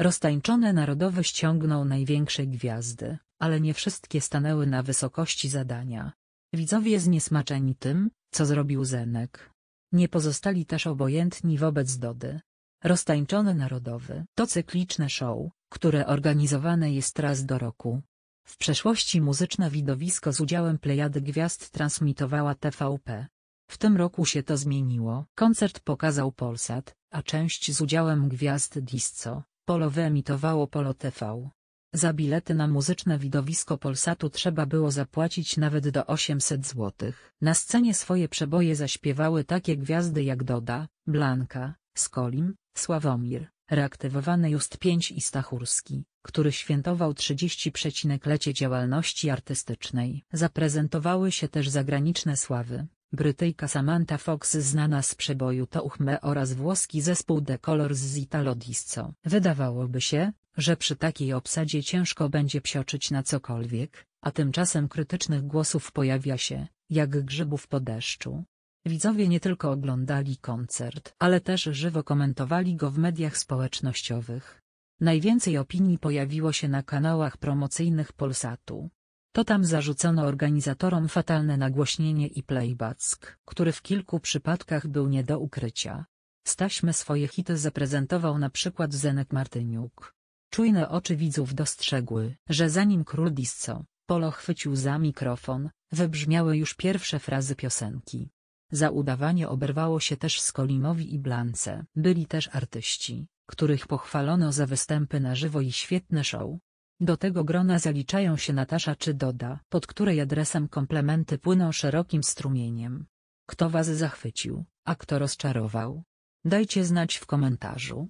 Roztańczone narodowy ściągnął największe gwiazdy, ale nie wszystkie stanęły na wysokości zadania. Widzowie zniesmaczeni tym, co zrobił Zenek. Nie pozostali też obojętni wobec Dody. Roztańczony Narodowy to cykliczne show, które organizowane jest raz do roku. W przeszłości muzyczne widowisko z udziałem plejady gwiazd transmitowała TVP. W tym roku się to zmieniło. Koncert pokazał Polsat, a część z udziałem gwiazd Disco, Polo wyemitowało Polo TV. Za bilety na muzyczne widowisko Polsatu trzeba było zapłacić nawet do 800 zł. Na scenie swoje przeboje zaśpiewały takie gwiazdy jak Doda, Blanka, Skolim, Sławomir, reaktywowany Just 5 i Stachurski, który świętował 30 lecie działalności artystycznej. Zaprezentowały się też zagraniczne sławy. Brytyjka Samantha Fox znana z przeboju To Uchme oraz włoski zespół The Colors z Italo Disco. Wydawałoby się, że przy takiej obsadzie ciężko będzie psioczyć na cokolwiek, a tymczasem krytycznych głosów pojawia się, jak grzybów po deszczu. Widzowie nie tylko oglądali koncert, ale też żywo komentowali go w mediach społecznościowych. Najwięcej opinii pojawiło się na kanałach promocyjnych Polsatu. To tam zarzucono organizatorom fatalne nagłośnienie i playback, który w kilku przypadkach był nie do ukrycia. Staśmy swoje hity zaprezentował na przykład Zenek Martyniuk. Czujne oczy widzów dostrzegły, że zanim król Disco, Polo chwycił za mikrofon, wybrzmiały już pierwsze frazy piosenki. Za udawanie oberwało się też Skolimowi i Blance. Byli też artyści, których pochwalono za występy na żywo i świetne show, do tego grona zaliczają się Natasza czy Doda, pod której adresem komplementy płyną szerokim strumieniem. Kto was zachwycił, a kto rozczarował? Dajcie znać w komentarzu.